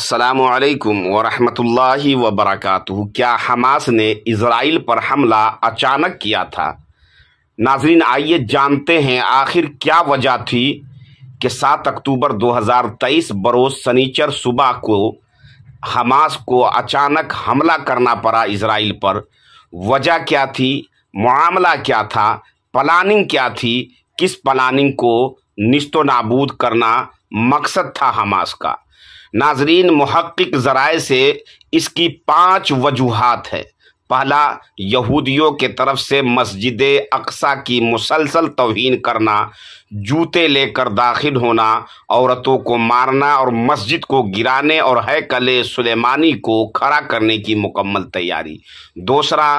असलकम वरहमतुल्लाहि वबरकातुहू क्या हमास ने इसराइल पर हमला अचानक किया था नाजरीन आइए जानते हैं आखिर क्या वजह थी कि सात अक्टूबर 2023 बरोज सनीचर सुबह को हमास को अचानक हमला करना पड़ा इसराइल पर वजह क्या थी मामला क्या था प्लानिंग क्या थी किस प्लानिंग को नस्तो नाबूद करना मकसद था हमास का नाजरीन महक्क ज़राए से इसकी पाँच वजूहत है पहला यहूदियों के तरफ से मस्जिद अक्सा की मुसलसल तोहन करना जूते लेकर दाखिल होना औरतों को मारना और मस्जिद को गिराने और हैकल सुलेमानी को खड़ा करने की मुकम्मल तैयारी दूसरा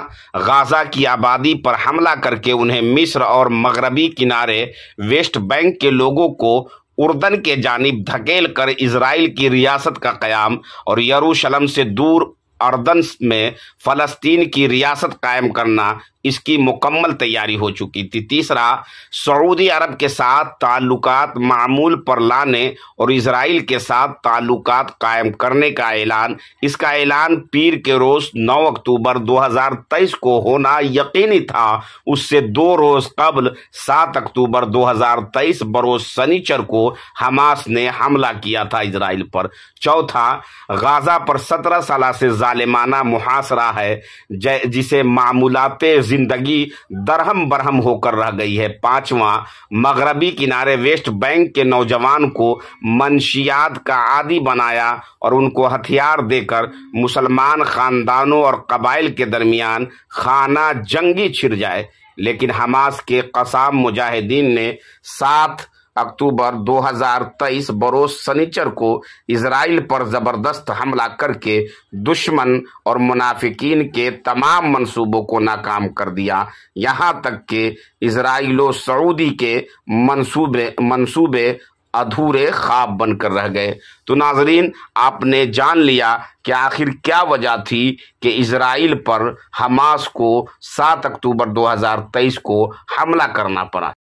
गाज़ा की आबादी पर हमला करके उन्हें मिस्र और मगरबी किनारे वेस्ट बैंक के लोगों को उर्दन के जानब धकेल कर इसराइल की रियासत का क़्याम और यरूशलम से दूर अर्दन में फ़लस्तीन की रियासत कायम करना इसकी मुकम्मल तैयारी हो चुकी थी तीसरा सऊदी अरब के साथ ताल्लुकात मामूल पर लाने और इसराइल के साथ ताल्लुकात कायम करने का ऐलान इसका ऐलान पीर के रोज़ 9 अक्टूबर 2023 को होना यकीनी था उससे दो रोज़ कबल 7 अक्टूबर 2023 बरोज सनीचर को हमास ने हमला किया था इसराइल पर चौथा गाजा पर सत्रह साल से जालिमाना मुहासरा है जिसे मामूलाते जिंदगी दरहम बरहम होकर रह गई है पांचवा मगरबी किनारे वेस्ट बैंक के नौजवान को मनशियात का आदि बनाया और उनको हथियार देकर मुसलमान खानदानों और कबाइल के दरमियान खाना जंगी छिड़ जाए लेकिन हमास के कसाब मुजाहिदीन ने साथ अक्टूबर 2023 बरोस सनीचर को इसराइल पर ज़बरदस्त हमला करके दुश्मन और मुनाफिकीन के तमाम मंसूबों को नाकाम कर दिया यहाँ तक कि इसराइलो सऊदी के मंसूबे मंसूबे अधूरे खाब बनकर रह गए तो नाजरीन आपने जान लिया कि आखिर क्या वजह थी कि इसराइल पर हमास को 7 अक्टूबर 2023 को हमला करना पड़ा